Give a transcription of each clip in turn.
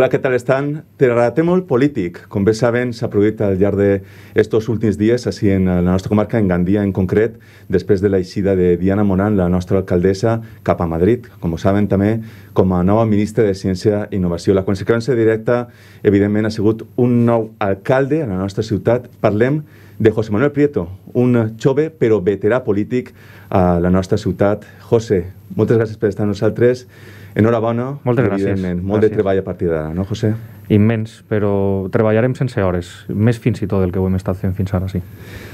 Hola, què tal estan? molt polític, com bé saben, s'ha produït al llarg d'aquests últims dies, així en la nostra comarca, en Gandia en concret, després de l'eixida de Diana Monant, la nostra alcaldessa, cap a Madrid, com ho saben també, com a nova ministra de Ciència i Innovació. La conseqüència directa, evidentment, ha sigut un nou alcalde a la nostra ciutat. Parlem de José Manuel Prieto, un jove però veterà polític a la nostra ciutat. José, moltes gràcies per estar amb nosaltres. Enhorabona. Moltes gràcies. Molt gràcies. de treball a partir d'ara, no, José? Immens, però treballarem sense hores, més fins i tot del que ho hem estat fent fins ara, sí.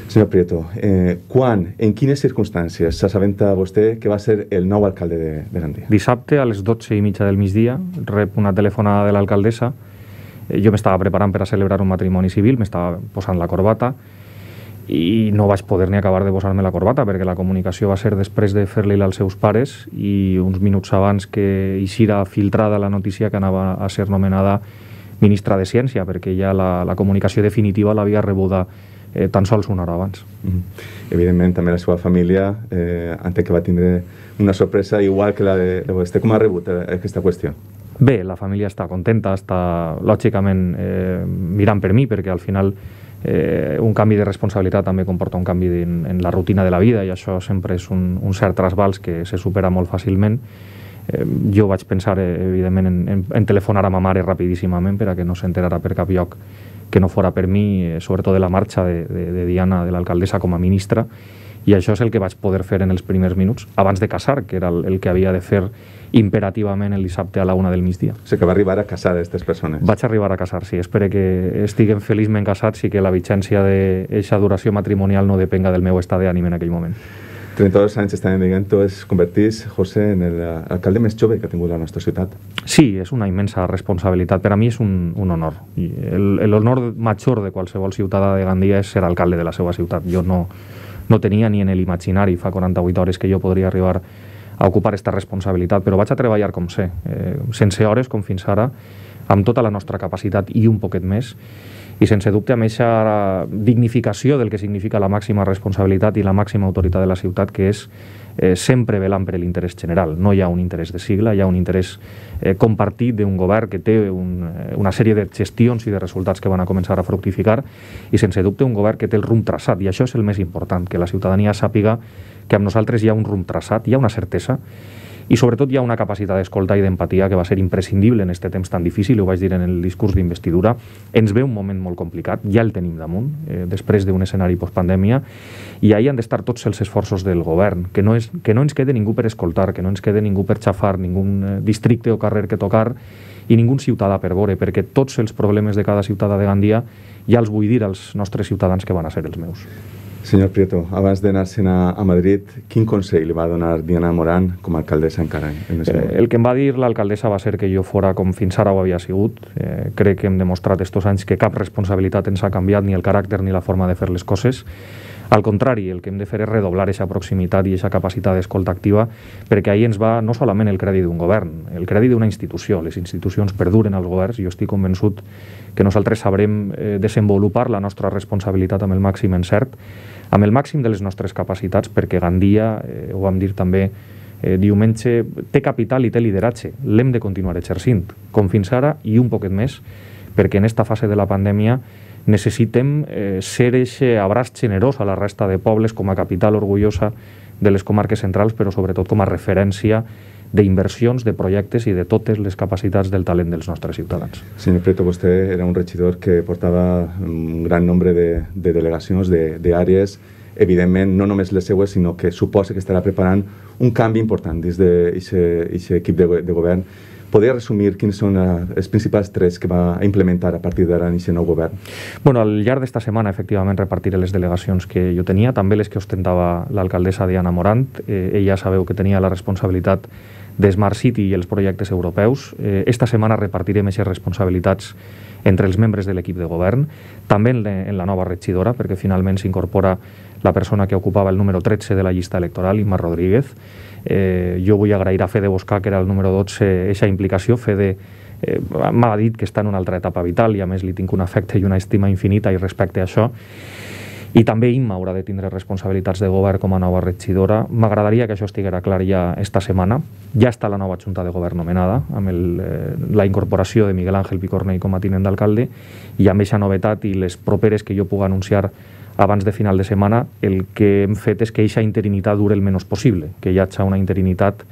Senyor Prieto, eh, quan, en quines circumstàncies s'assabenta vostè que va ser el nou alcalde de, de Gandia? Dissabte a les 12 i mitja del migdia rep una telefonada de l'alcaldessa eh, jo m'estava preparant per a celebrar un matrimoni civil, m'estava posant la corbata, i no vaig poder ni acabar de posar-me la corbata perquè la comunicació va ser després de fer-li-la als seus pares i uns minuts abans que eixira filtrada la notícia que anava a ser nomenada ministra de Ciència perquè ja la, la comunicació definitiva l'havia rebuda eh, tan sols una hora abans. Mm -hmm. Evidentment, també la seva família eh, entenc que va tindre una sorpresa igual que la de, de vostè. Com ha rebut eh, aquesta qüestió? Bé, la família està contenta, està lògicament eh, mirant per mi perquè al final eh, un canvi de responsabilitat també comporta un canvi en, en la rutina de la vida i això sempre és un, un cert trasbals que se supera molt fàcilment eh, jo vaig pensar, eh, evidentment, en, en, en telefonar a ma mare rapidíssimament per a que no s'enterara per cap lloc que no fora per mi, eh, sobretot de la marxa de, de, de Diana, de l'alcaldessa, com a ministra, i això és el que vaig poder fer en els primers minuts, abans de casar, que era el, el que havia de fer imperativament el dissabte a la una del migdia. O sigui que va arribar a casar aquestes persones. Vaig arribar a casar, sí. Espero que estiguen feliçment casats i que la vigència d'aquesta duració matrimonial no depenga del meu estat d'ànim en aquell moment. 32 anys estan en tu es convertís, José, en l'alcalde més jove que ha tingut la nostra ciutat. Sí, és una immensa responsabilitat. Per a mi és un, un honor. L'honor major de qualsevol ciutadà de Gandia és ser alcalde de la seva ciutat. Jo no, no tenia ni en l'imaginari fa 48 hores que jo podria arribar a a ocupar aquesta responsabilitat, però vaig a treballar com sé, eh, sense hores com fins ara, amb tota la nostra capacitat i un poquet més, i sense dubte amb aquesta dignificació del que significa la màxima responsabilitat i la màxima autoritat de la ciutat, que és eh, sempre velant per l'interès general. No hi ha un interès de sigla, hi ha un interès eh, compartit d'un govern que té un, eh, una sèrie de gestions i de resultats que van a començar a fructificar i sense dubte un govern que té el rumb traçat i això és el més important, que la ciutadania sàpiga que amb nosaltres hi ha un rumb traçat, hi ha una certesa i sobretot hi ha una capacitat d'escolta i d'empatia que va ser imprescindible en aquest temps tan difícil, ho vaig dir en el discurs d'investidura, ens ve un moment molt complicat, ja el tenim damunt, eh, després d'un escenari postpandèmia, i ahir han d'estar tots els esforços del govern, que no, és, que no ens quede ningú per escoltar, que no ens quede ningú per xafar, ningú eh, districte o carrer que tocar, i ningú ciutadà per veure, perquè tots els problemes de cada ciutadà de Gandia ja els vull dir als nostres ciutadans que van a ser els meus. Senyor Prieto, abans d'anar-se'n a, a Madrid, quin consell li va donar Diana Morán com a alcaldessa encara? En eh, el que em va dir l'alcaldessa va ser que jo fora com fins ara ho havia sigut. Eh, crec que hem demostrat estos anys que cap responsabilitat ens ha canviat, ni el caràcter ni la forma de fer les coses. Al contrari, el que hem de fer és redoblar aquesta proximitat i aquesta capacitat d'escolta activa, perquè ahir ens va no solament el crèdit d'un govern, el crèdit d'una institució. Les institucions perduren als governs i jo estic convençut que nosaltres sabrem eh, desenvolupar la nostra responsabilitat amb el màxim encert amb el màxim de les nostres capacitats, perquè Gandia, eh, ho vam dir també eh, diumenge, té capital i té lideratge. L'hem de continuar exercint, com fins ara i un poquet més, perquè en esta fase de la pandèmia necessitem eh, ser aquest abraç generós a la resta de pobles com a capital orgullosa de les comarques centrals, però sobretot com a referència d'inversions, de projectes i de totes les capacitats del talent dels nostres ciutadans. Senyor Preto, vostè era un regidor que portava un gran nombre de, de delegacions, d'àrees, de, de evidentment, no només les seues, sinó que suposa que estarà preparant un canvi important des d'aquest equip de, de govern. Podria resumir quins són eh, els principals trets que va implementar a partir d'ara en aquest nou govern? Bueno, al llarg d'esta setmana, efectivament, repartiré les delegacions que jo tenia, també les que ostentava l'alcaldessa Diana Morant. Eh, ella sabeu que tenia la responsabilitat de Smart City i els projectes europeus. Eh, esta setmana repartirem aquestes responsabilitats entre els membres de l'equip de govern, també en, en la nova regidora, perquè finalment s'incorpora la persona que ocupava el número 13 de la llista electoral, Imma Rodríguez. Eh, jo vull agrair a Fede Boscà, que era el número 12, aquesta implicació. Fede eh, m'ha dit que està en una altra etapa vital i a més li tinc un afecte i una estima infinita i respecte a això i també Imma haurà de tindre responsabilitats de govern com a nova regidora. M'agradaria que això estiguera clar ja esta setmana. Ja està la nova Junta de Govern nomenada, amb el, eh, la incorporació de Miguel Ángel Picornell com a tinent d'alcalde, i amb aquesta novetat i les properes que jo puc anunciar abans de final de setmana, el que hem fet és que aquesta interinitat dure el menys possible, que hi hagi una interinitat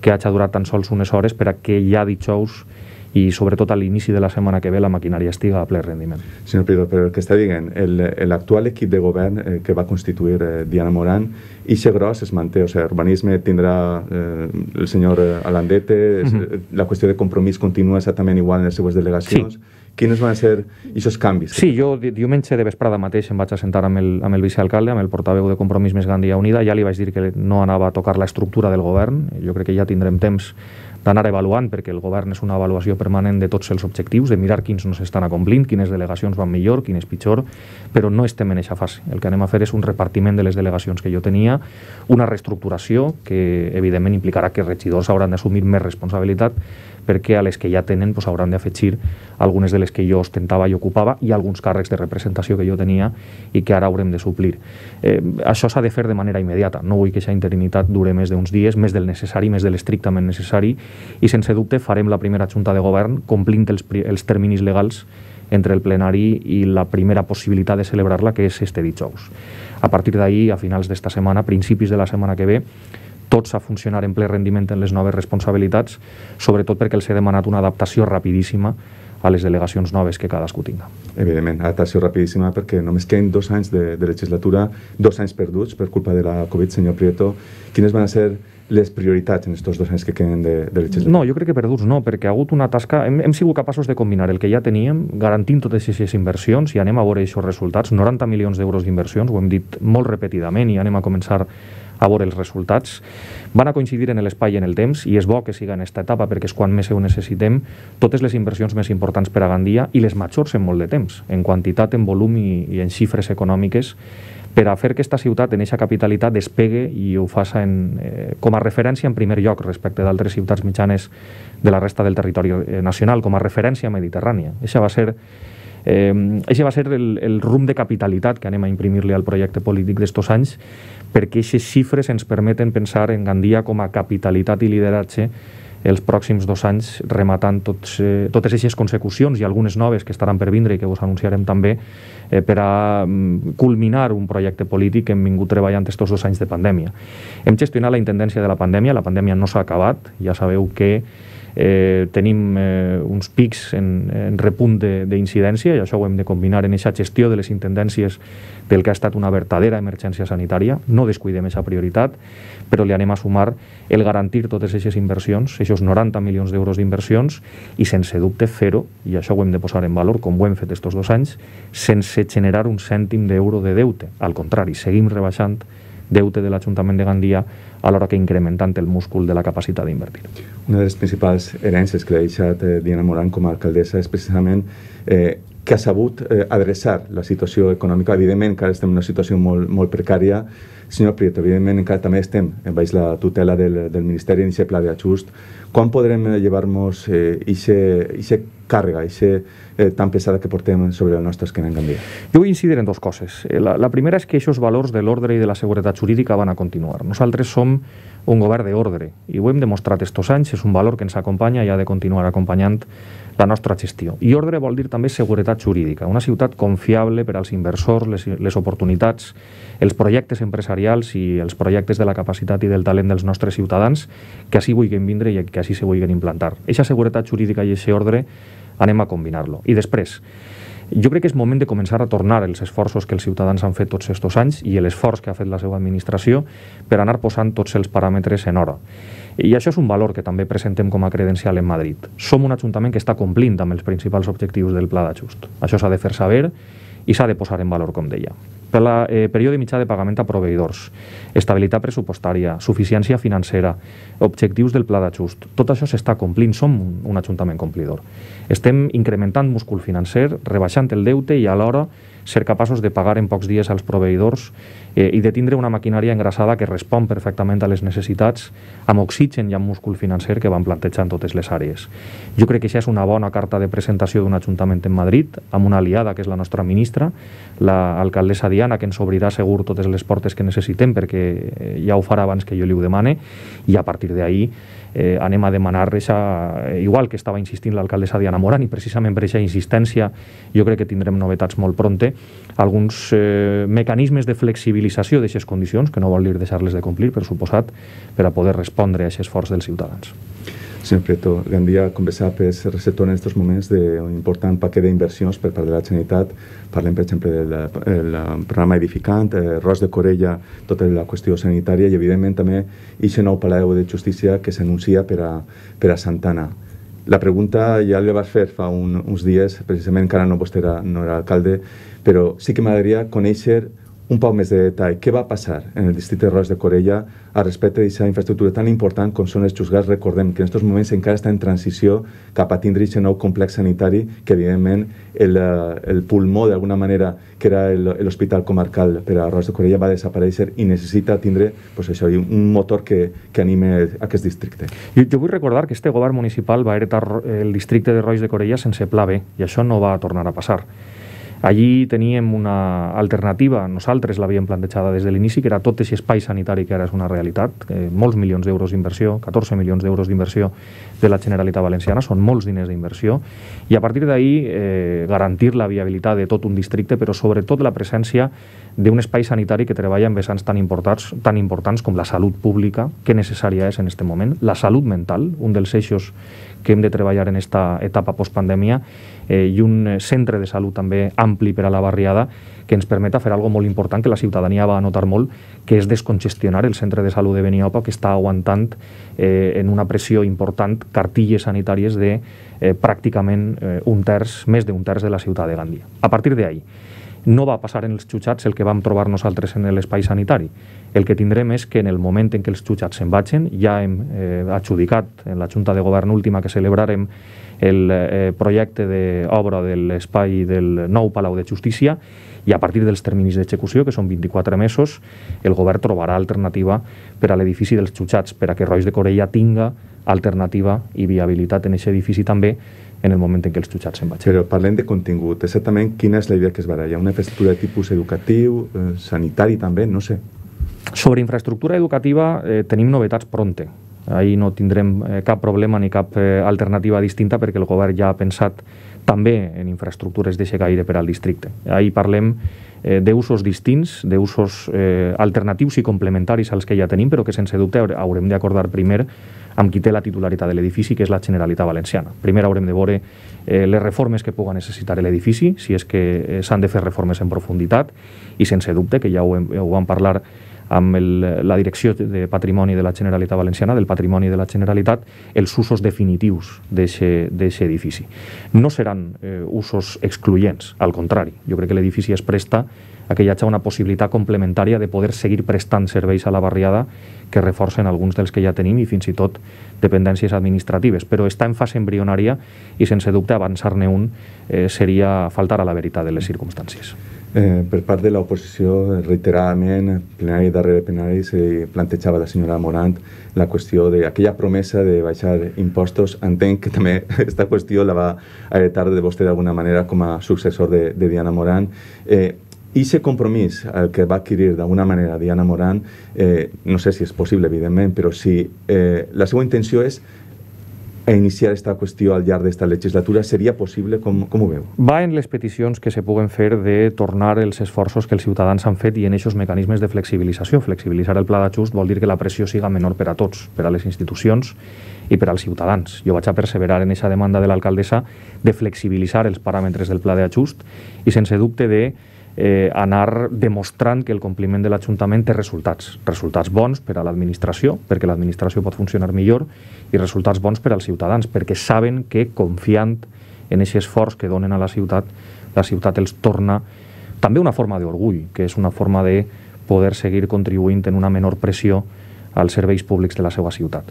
que hagi durat tan sols unes hores per a que ja dijous i sobretot a l'inici de la setmana que ve la maquinària estiga a ple rendiment. Senyor Pedro, però el que està dient, l'actual equip de govern eh, que va constituir eh, Diana Morán, i ser gros es manté, o sigui, urbanisme tindrà eh, el senyor eh, Alandete, mm -hmm. la qüestió de compromís continua exactament igual en les seues delegacions, sí. Quins van ser aquests canvis? Sí, jo diumenge de vesprada mateix em vaig assentar amb el, amb el vicealcalde, amb el portaveu de Compromís Més Gandia Unida, ja li vaig dir que no anava a tocar l'estructura del govern, jo crec que ja tindrem temps d'anar avaluant, perquè el govern és una avaluació permanent de tots els objectius, de mirar quins no s'estan acomplint, quines delegacions van millor, quines pitjor, però no estem en aquesta fase. El que anem a fer és un repartiment de les delegacions que jo tenia, una reestructuració que, evidentment, implicarà que els regidors hauran d'assumir més responsabilitat perquè a les que ja tenen pues, hauran d'afegir algunes de les que jo ostentava i ocupava i alguns càrrecs de representació que jo tenia i que ara haurem de suplir. Eh, això s'ha de fer de manera immediata. No vull que aquesta interinitat dure més d'uns dies, més del necessari, més de l'estrictament necessari i sense dubte farem la primera junta de govern complint els, els terminis legals entre el plenari i la primera possibilitat de celebrar-la, que és este dijous. A partir d'ahir, a finals d'esta setmana, principis de la setmana que ve, tots a funcionar en ple rendiment en les noves responsabilitats, sobretot perquè els he demanat una adaptació rapidíssima a les delegacions noves que cadascú tinga. Evidentment, adaptació rapidíssima perquè només queden dos anys de, de legislatura, dos anys perduts per culpa de la Covid, senyor Prieto. Quines van a ser les prioritats en aquests dos anys que queden de, de legislatura? No, jo crec que perduts no, perquè ha hagut una tasca... Hem, hem sigut capaços de combinar el que ja teníem, garantint totes aquestes inversions, i anem a veure aquests resultats, 90 milions d'euros d'inversions, ho hem dit molt repetidament, i anem a començar a veure els resultats. Van a coincidir en l'espai i en el temps, i és bo que siga en aquesta etapa, perquè és quan més ho necessitem, totes les inversions més importants per a Gandia i les majors en molt de temps, en quantitat, en volum i, i en xifres econòmiques, per a fer que aquesta ciutat, en aquesta capitalitat, despegue i ho faça en, eh, com a referència en primer lloc respecte d'altres ciutats mitjanes de la resta del territori eh, nacional, com a referència mediterrània. Això va ser Eh, això va ser el, el rum de capitalitat que anem a imprimir-li al projecte polític d'estos anys perquè aquestes xifres ens permeten pensar en Gandia com a capitalitat i lideratge els pròxims dos anys rematant tots, eh, totes aquestes consecucions i algunes noves que estaran per vindre i que vos anunciarem també eh, per a mm, culminar un projecte polític que hem vingut treballant aquests dos anys de pandèmia. Hem gestionat la intendència de la pandèmia, la pandèmia no s'ha acabat, ja sabeu que eh, tenim eh, uns pics en, en repunt d'incidència i això ho hem de combinar en aquesta gestió de les intendències del que ha estat una verdadera emergència sanitària. No descuidem aquesta prioritat, però li anem a sumar el garantir totes aquestes inversions, aquests 90 milions d'euros d'inversions, i sense dubte fer-ho, i això ho hem de posar en valor, com ho hem fet aquests dos anys, sense generar un cèntim d'euro de deute. Al contrari, seguim rebaixant deute de l'Ajuntament de Gandia a l'hora que incrementant el múscul de la capacitat d'invertir. Una de les principals herències que ha deixat eh, Diana Moran com a alcaldessa és precisament eh, que ha sabut eh, adreçar la situació econòmica. Evidentment, encara estem en una situació molt, molt precària. Senyor Prieto, evidentment, encara també estem en baix la tutela del, del Ministeri en aquest pla d'ajust. Quan podrem eh, llevar-nos aquesta eh, càrrega, aquesta eh, tan pesada que portem sobre el nostre esquena en canvi? Jo vull incidir en dues coses. Eh, la, la primera és que aquests valors de l'ordre i de la seguretat jurídica van a continuar. Nosaltres som un govern d'ordre i ho hem demostrat estos anys, és un valor que ens acompanya i ha de continuar acompanyant la nostra gestió. I ordre vol dir també seguretat jurídica, una ciutat confiable per als inversors, les, les oportunitats, els projectes empresarials i els projectes de la capacitat i del talent dels nostres ciutadans que així vulguin vindre i que així se vulguin implantar. Eixa seguretat jurídica i aquest ordre anem a combinar-lo. I després, jo crec que és moment de començar a tornar els esforços que els ciutadans han fet tots aquests anys i l'esforç que ha fet la seva administració per anar posant tots els paràmetres en hora. I això és un valor que també presentem com a credencial en Madrid. Som un ajuntament que està complint amb els principals objectius del pla d'ajust. Això s'ha de fer saber i s'ha de posar en valor, com deia la eh, període mitjà de pagament a proveïdors, estabilitat pressupostària, suficiència financera, objectius del pla d'ajust. Tot això s'està complint, som un ajuntament complidor. Estem incrementant múscul financer, rebaixant el deute i alhora ser capaços de pagar en pocs dies als proveïdors eh, i de tindre una maquinària engrassada que respon perfectament a les necessitats amb oxigen i amb múscul financer que van plantejar en totes les àrees. Jo crec que això és una bona carta de presentació d'un ajuntament en Madrid, amb una aliada que és la nostra ministra, l'alcaldessa la Guadiana, que ens obrirà segur totes les portes que necessitem, perquè eh, ja ho farà abans que jo li ho demane, i a partir d'ahir eh, anem a demanar esa, eh, igual que estava insistint l'alcaldessa Diana Morán, i precisament per aquesta insistència jo crec que tindrem novetats molt pronte, alguns eh, mecanismes de flexibilització d'aquestes condicions, que no vol dir deixar-les de complir, per suposat, per a poder respondre a aquest esforç dels ciutadans. Sempre tot. Gandia, com bé sap, és receptor en aquests moments d'un important paquet d'inversions per part de la Generalitat. Parlem, per exemple, del el programa edificant, eh, Ros de Corella, tota la qüestió sanitària i, evidentment, també aquest nou Palau de Justícia que s'anuncia per, a, per a Santana. La pregunta ja la vas fer fa un, uns dies, precisament encara no vostè era, no era alcalde, però sí que m'agradaria conèixer un poc més de detall. Què va passar en el districte de Roig de Corella a respecte d'aquesta infraestructura tan important com són els xusgars? Recordem que en aquests moments encara està en transició cap a tindre aquest nou complex sanitari que, evidentment, el, eh, el pulmó, d'alguna manera, que era l'hospital comarcal per a Roig de Corella, va desaparèixer i necessita tindre pues, això, un motor que, que anime aquest districte. Jo, jo vull recordar que este govern municipal va heretar el districte de Roig de Corella sense pla B i això no va tornar a passar. Allí teníem una alternativa, nosaltres l'havíem plantejada des de l'inici, que era tot aquest espai sanitari que ara és una realitat, eh, molts milions d'euros d'inversió, 14 milions d'euros d'inversió de la Generalitat Valenciana, són molts diners d'inversió, i a partir d'ahir eh, garantir la viabilitat de tot un districte, però sobretot la presència d'un espai sanitari que treballa en vessants tan importants, tan importants com la salut pública, que necessària és en aquest moment, la salut mental, un dels eixos que hem de treballar en aquesta etapa postpandèmia, eh, i un eh, centre de salut també ampli per a la barriada que ens permeta fer algo molt important que la ciutadania va notar molt, que és descongestionar el centre de salut de Beniopa, que està aguantant eh, en una pressió important cartilles sanitàries de eh, pràcticament eh, un terç, més d'un terç de la ciutat de Gandia. A partir d'ahir, no va passar en els xutxats el que vam trobar nosaltres en l'espai sanitari. El que tindrem és que en el moment en què els xutxats se'n vagin, ja hem eh, adjudicat en la Junta de Govern última que celebrarem el eh, projecte d'obra de l'espai del nou Palau de Justícia i a partir dels terminis d'execució, que són 24 mesos, el govern trobarà alternativa per a l'edifici dels xutxats, per a que Roig de Corella tinga alternativa i viabilitat en aquest edifici també, en el moment en què els jutjats se'n vagin. Però parlem de contingut. Exactament quina és la idea que es baralla? Una infraestructura de tipus educatiu, eh, sanitari també, no sé. Sobre infraestructura educativa eh, tenim novetats pronte. Ahir no tindrem eh, cap problema ni cap eh, alternativa distinta perquè el govern ja ha pensat també en infraestructures d'aixecaire per al districte. Ahir parlem eh, d'usos distints, d'usos eh, alternatius i complementaris als que ja tenim, però que sense dubte haurem d'acordar primer amb qui té la titularitat de l'edifici, que és la Generalitat Valenciana. Primer haurem de veure eh, les reformes que puga necessitar l'edifici, si és que eh, s'han de fer reformes en profunditat, i sense dubte, que ja ho, hem, ja ho vam parlar amb el, la direcció de patrimoni de la Generalitat Valenciana, del patrimoni de la Generalitat, els usos definitius d'aquest edifici. No seran eh, usos excloients, al contrari. Jo crec que l'edifici es presta a que hi hagi una possibilitat complementària de poder seguir prestant serveis a la barriada que reforcen alguns dels que ja tenim i fins i tot dependències administratives. Però està en fase embrionària i sense dubte avançar-ne un eh, seria faltar a la veritat de les circumstàncies. Eh, per part de l'oposició, reiteradament, plenari darrere plenari, se eh, plantejava la senyora Morant la qüestió d'aquella promesa de baixar impostos. Entenc que també aquesta qüestió la va heretar de vostè d'alguna manera com a successor de, de Diana Morant. Eh, i aquest compromís el que va adquirir d'alguna manera Diana Morant, eh, no sé si és possible, evidentment, però si eh, la seva intenció és a e iniciar aquesta qüestió al llarg d'esta legislatura? Seria possible? Com, com ho veu? Va en les peticions que se puguen fer de tornar els esforços que els ciutadans han fet i en aquests mecanismes de flexibilització. Flexibilitzar el pla d'ajust vol dir que la pressió siga menor per a tots, per a les institucions i per als ciutadans. Jo vaig a perseverar en aquesta demanda de l'alcaldessa de flexibilitzar els paràmetres del pla d'ajust i sense dubte de eh, anar demostrant que el compliment de l'Ajuntament té resultats. Resultats bons per a l'administració, perquè l'administració pot funcionar millor, i resultats bons per als ciutadans, perquè saben que confiant en aquest esforç que donen a la ciutat, la ciutat els torna també una forma d'orgull, que és una forma de poder seguir contribuint en una menor pressió als serveis públics de la seva ciutat.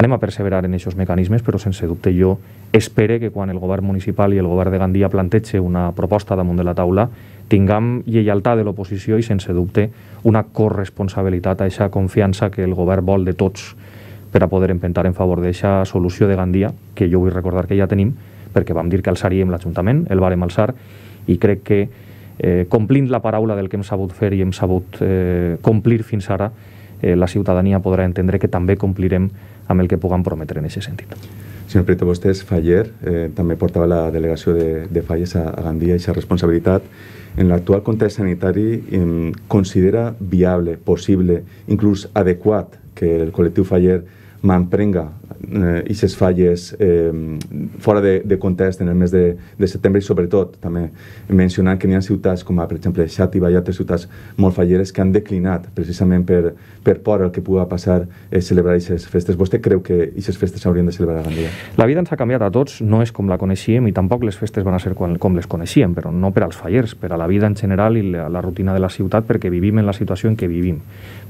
Anem a perseverar en aquests mecanismes, però sense dubte jo espere que quan el govern municipal i el govern de Gandia plantege una proposta damunt de la taula tinguem lleialtat de l'oposició i, sense dubte, una corresponsabilitat a aquesta confiança que el govern vol de tots per a poder empentar en favor d'aquesta solució de Gandia, que jo vull recordar que ja tenim, perquè vam dir que alçaríem l'Ajuntament, el vàrem alçar, i crec que eh, complint la paraula del que hem sabut fer i hem sabut eh, complir fins ara, eh, la ciutadania podrà entendre que també complirem amb el que puguem prometre en aquest sentit. Senyor Prieto, vostè és faller, eh, també portava la delegació de, de falles a, a Gandia, aquesta responsabilitat. En l'actual context sanitari, eh, considera viable, possible, inclús adequat, que el col·lectiu faller manprenga aquestes eh, falles eh, fora de, de context en el mes de, de setembre i sobretot també mencionant que n'hi ha ciutats com a, ah, per exemple Xàtiva i altres ciutats molt falleres que han declinat precisament per, per por al que pugui passar eh, celebrar aquestes festes. Vostè creu que aquestes festes s'haurien de celebrar a Gandia? La vida ens ha canviat a tots, no és com la coneixíem i tampoc les festes van a ser com, com les coneixíem, però no per als fallers, per a la vida en general i la, la rutina de la ciutat perquè vivim en la situació en què vivim.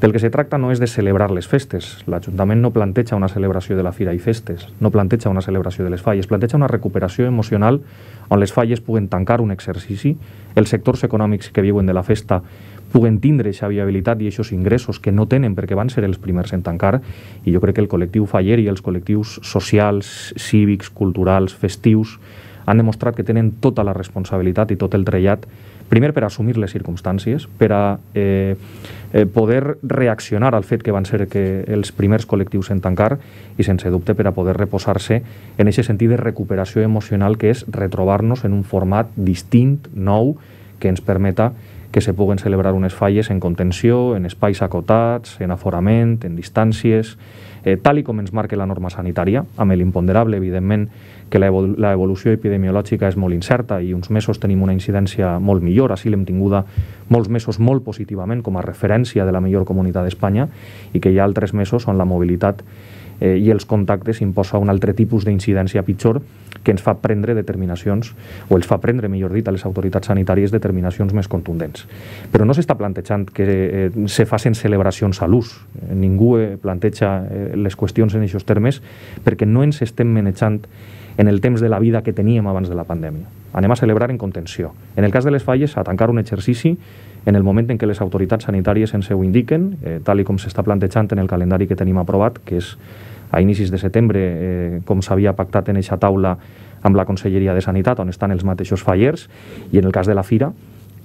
Del que se tracta no és de celebrar les festes. L'Ajuntament no planteja una celebració de la la Fira i Festes, no planteja una celebració de les falles, planteja una recuperació emocional on les falles puguen tancar un exercici, els sectors econòmics que viuen de la festa puguen tindre aquesta viabilitat i aquests ingressos que no tenen perquè van ser els primers en tancar i jo crec que el col·lectiu faller i els col·lectius socials, cívics, culturals, festius han demostrat que tenen tota la responsabilitat i tot el trellat primer per assumir les circumstàncies, per a eh, eh, poder reaccionar al fet que van ser que els primers col·lectius en tancar i sense dubte per a poder reposar-se en aquest sentit de recuperació emocional que és retrobar-nos en un format distint, nou, que ens permeta que se puguen celebrar unes falles en contenció, en espais acotats, en aforament, en distàncies, eh, tal i com ens marca la norma sanitària, amb l'imponderable, evidentment, que la, la evolució epidemiològica és molt incerta i uns mesos tenim una incidència molt millor, així l'hem tinguda molts mesos molt positivament com a referència de la millor comunitat d'Espanya i que hi ha altres mesos on la mobilitat eh, i els contactes imposa un altre tipus d'incidència pitjor que ens fa prendre determinacions, o els fa prendre, millor dit, a les autoritats sanitàries determinacions més contundents. Però no s'està plantejant que eh, se facin celebracions a l'ús. Ningú eh, planteja eh, les qüestions en aquests termes perquè no ens estem manejant en el temps de la vida que teníem abans de la pandèmia. Anem a celebrar en contenció. En el cas de les falles, a tancar un exercici en el moment en què les autoritats sanitàries ens ho indiquen, eh, tal i com s'està plantejant en el calendari que tenim aprovat, que és a inicis de setembre, eh, com s'havia pactat en eixa taula amb la Conselleria de Sanitat, on estan els mateixos fallers, i en el cas de la Fira,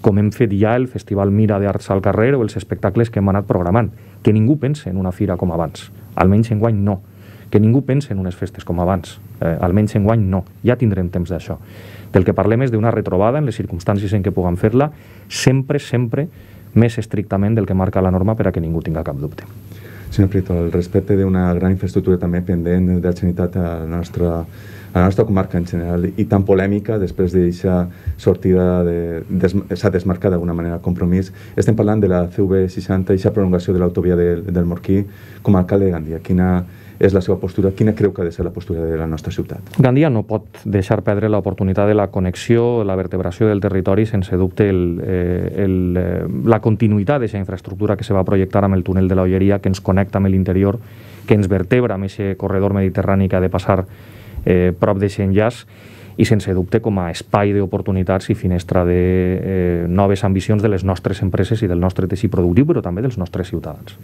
com hem fet ja el Festival Mira d'Arts al carrer o els espectacles que hem anat programant. Que ningú pense en una fira com abans, almenys en guany no. Que ningú pense en unes festes com abans, eh, almenys en guany no. Ja tindrem temps d'això. Del que parlem és d'una retrobada en les circumstàncies en què puguem fer-la, sempre, sempre més estrictament del que marca la norma per a que ningú tinga cap dubte sempre el respecte d'una gran infraestructura també pendent de la sanitat a la nostra, a la nostra comarca en general i tan polèmica després d'aquesta sortida de, des, s'ha desmarcat d'alguna manera el compromís. Estem parlant de la CV60 i la prolongació de l'autovia del, del Morquí com a alcalde de Gandia. Quina, és la seva postura, quina creu que ha de ser la postura de la nostra ciutat? Gandia no pot deixar perdre l'oportunitat de la connexió, la vertebració del territori, sense dubte el, eh, el, eh, la continuïtat d'aquesta infraestructura que se va projectar amb el túnel de la que ens connecta amb l'interior, que ens vertebra amb aquest corredor mediterrani que ha de passar eh, prop d'aquest enllaç, i sense dubte com a espai d'oportunitats i finestra de eh, noves ambicions de les nostres empreses i del nostre teixit productiu, però també dels nostres ciutadans.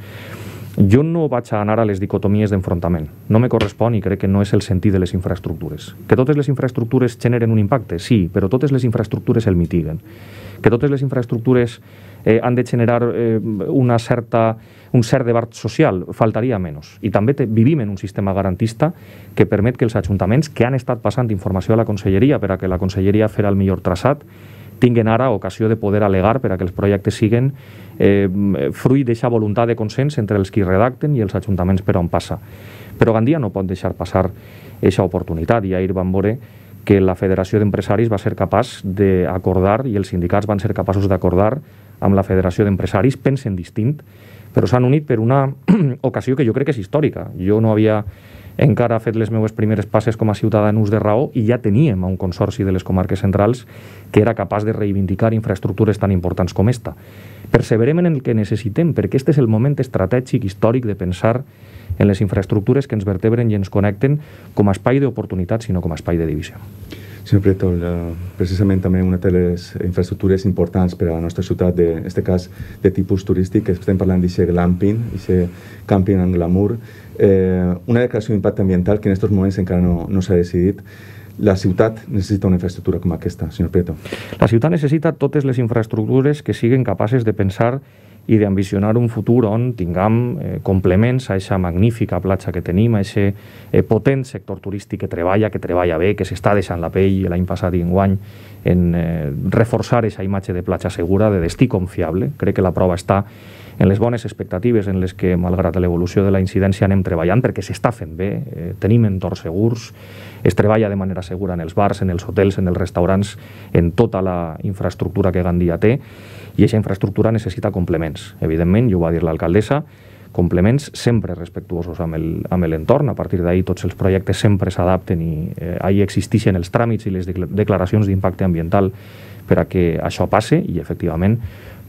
Jo no vaig a anar a les dicotomies d'enfrontament. No me correspon i crec que no és el sentit de les infraestructures. Que totes les infraestructures generen un impacte, sí, però totes les infraestructures el mitiguen. Que totes les infraestructures eh, han de generar eh, una certa, un cert debat social, faltaria menys. I també te, vivim en un sistema garantista que permet que els ajuntaments que han estat passant informació a la conselleria per a que la conselleria fera el millor traçat tinguen ara ocasió de poder alegar per a que els projectes siguin eh, fruit d'aquesta voluntat de consens entre els qui redacten i els ajuntaments per on passa. Però Gandia no pot deixar passar aquesta oportunitat i ahir vam veure que la Federació d'Empresaris va ser capaç d'acordar i els sindicats van ser capaços d'acordar amb la Federació d'Empresaris, pensen distint, però s'han unit per una ocasió que jo crec que és històrica. Jo no havia encara ha fet les meues primeres passes com a ús de raó i ja teníem un consorci de les comarques centrals que era capaç de reivindicar infraestructures tan importants com esta. Perseverem en el que necessitem, perquè este és el moment estratègic, històric, de pensar en les infraestructures que ens vertebren i ens connecten com a espai d'oportunitat, sinó com a espai de divisió. Senyor tot, eh, precisament també una de les infraestructures importants per a la nostra ciutat, de, en aquest cas de tipus turístic, que estem parlant d'aquest glamping, d'aquest camping en glamour, eh, una declaració d'impacte ambiental que en aquests moments encara no, no s'ha decidit, la ciutat necessita una infraestructura com aquesta, senyor Prieto? La ciutat necessita totes les infraestructures que siguin capaces de pensar i d'ambicionar un futur on tinguem eh, complements a aquesta magnífica platja que tenim, a aquest eh, potent sector turístic que treballa, que treballa bé, que s'està deixant la pell l'any passat i enguany en eh, reforçar aquesta imatge de platja segura, de destí confiable. Crec que la prova està en les bones expectatives en les que, malgrat l'evolució de la incidència, anem treballant, perquè s'està fent bé, eh, tenim entorns segurs, es treballa de manera segura en els bars, en els hotels, en els restaurants, en tota la infraestructura que Gandia té, i aquesta infraestructura necessita complements. Evidentment, jo ho va dir l'alcaldessa, complements sempre respectuosos amb l'entorn. A partir d'ahir tots els projectes sempre s'adapten i eh, ahir existeixen els tràmits i les declaracions d'impacte ambiental per a que això passe i, efectivament,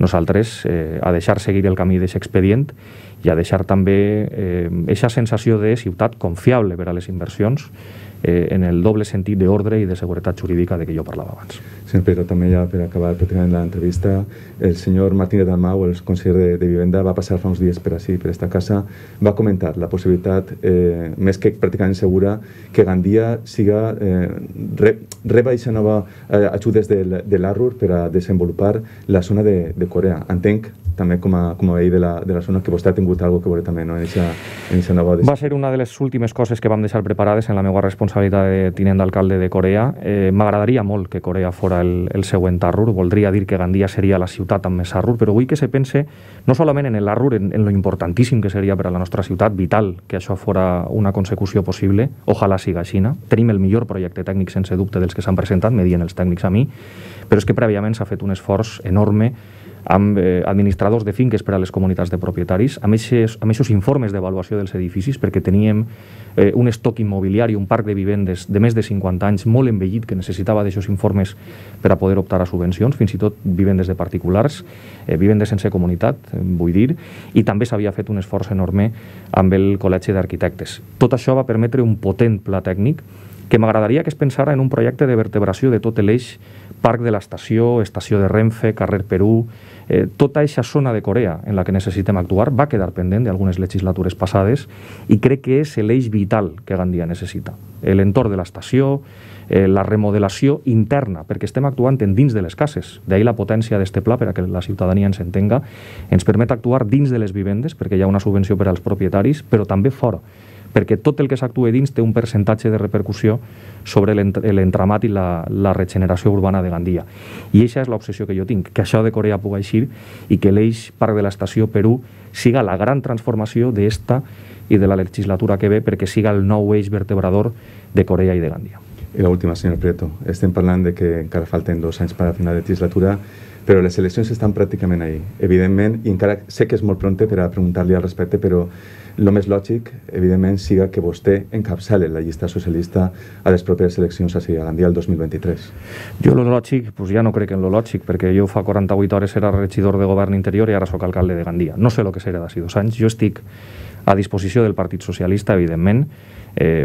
nosaltres eh, a deixar seguir el camí d'aquest expedient i a deixar també aquesta eh, sensació de ciutat confiable per a les inversions eh, en el doble sentit d'ordre i de seguretat jurídica de que jo parlava abans. Sí, però també ja per acabar pràcticament l'entrevista, el senyor Martínez Dalmau, el conseller de, de Vivenda, va passar fa uns dies per així, per esta casa, va comentar la possibilitat, eh, més que pràcticament segura, que Gandia siga, eh, re, reba aquesta nova eh, ajudes de, de l'ARUR per a desenvolupar la zona de, de Corea. Entenc també com a, com a veí de la, de la zona, que vostè ha tingut alguna que veure també no? en aquesta nova decisió. Va ser una de les últimes coses que vam deixar preparades en la meva responsabilitat de tinent d'alcalde de Corea. Eh, M'agradaria molt que Corea fora el, el següent Arrur, voldria dir que Gandia seria la ciutat amb més Arrur, però vull que se pense no solament en l'Arrur, en, en lo importantíssim que seria per a la nostra ciutat, vital, que això fora una consecució possible, ojalà siga així. Tenim el millor projecte tècnic, sense dubte, dels que s'han presentat, me dient els tècnics a mi, però és que prèviament s'ha fet un esforç enorme amb eh, administradors de finques per a les comunitats de propietaris, amb aquests informes d'avaluació dels edificis, perquè teníem eh, un estoc immobiliari, un parc de vivendes de més de 50 anys, molt envellit, que necessitava d'aquests informes per a poder optar a subvencions, fins i tot vivendes de particulars, eh, vivendes sense comunitat, eh, vull dir, i també s'havia fet un esforç enorme amb el Col·legi d'Arquitectes. Tot això va permetre un potent pla tècnic que m'agradaria que es pensara en un projecte de vertebració de tot l'eix Parc de l'Estació, Estació de Renfe, Carrer Perú... Eh, tota aquesta zona de Corea en la que necessitem actuar va quedar pendent d'algunes legislatures passades i crec que és l'eix vital que Gandia necessita. L'entorn de l'estació, eh, la remodelació interna, perquè estem actuant en dins de les cases. D'ahir la potència d'este pla, per a que la ciutadania ens entenga, ens permet actuar dins de les vivendes, perquè hi ha una subvenció per als propietaris, però també fora perquè tot el que s'actue dins té un percentatge de repercussió sobre l'entramat i la, la regeneració urbana de Gandia. I això és l'obsessió que jo tinc, que això de Corea pugui eixir i que l'eix parc de l'estació Perú siga la gran transformació d'esta i de la legislatura que ve perquè siga el nou eix vertebrador de Corea i de Gandia. I l'última, senyor Prieto. Estem parlant de que encara falten dos anys per a final de legislatura però les eleccions estan pràcticament ahí. Evidentment, i encara sé que és molt pronte per a preguntar-li al respecte, però el més lògic, evidentment, siga que vostè encapçale la llista socialista a les properes eleccions a Silla Gandia el 2023. Jo lo lògic, pues ja no crec en lo lògic, perquè jo fa 48 hores era regidor de govern interior i ara sóc alcalde de Gandia. No sé el que serà d'ací dos anys. Jo estic a disposició del Partit Socialista, evidentment. Eh,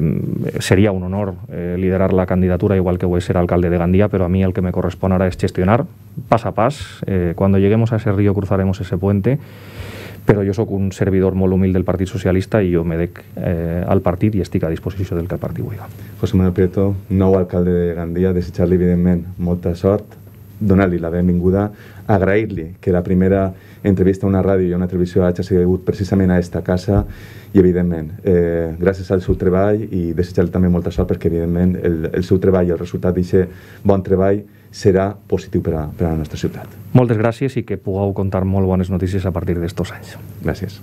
seria un honor eh, liderar la candidatura igual que ho és ser alcalde de Gandia però a mi el que me correspon ara és gestionar pas a pas, Eh, quan lleguemos a ese río cruzaremos ese puente però jo sóc un servidor molt humil del Partit Socialista i jo me dec eh, al partit i estic a disposició del que el partit vulgui. José Manuel Prieto, nou alcalde de Gandia, desitjar-li, evidentment, molta sort, donar-li la benvinguda, agrair-li que la primera entrevista a una ràdio i a una televisió hagi sigut precisament a esta casa i, evidentment, eh, gràcies al seu treball i desitjar-li també molta sort perquè, evidentment, el, el seu treball i el resultat d'aquest bon treball serà positiu per a, per a la nostra ciutat. Moltes gràcies i que pugueu contar molt bones notícies a partir d'estos anys. Gràcies.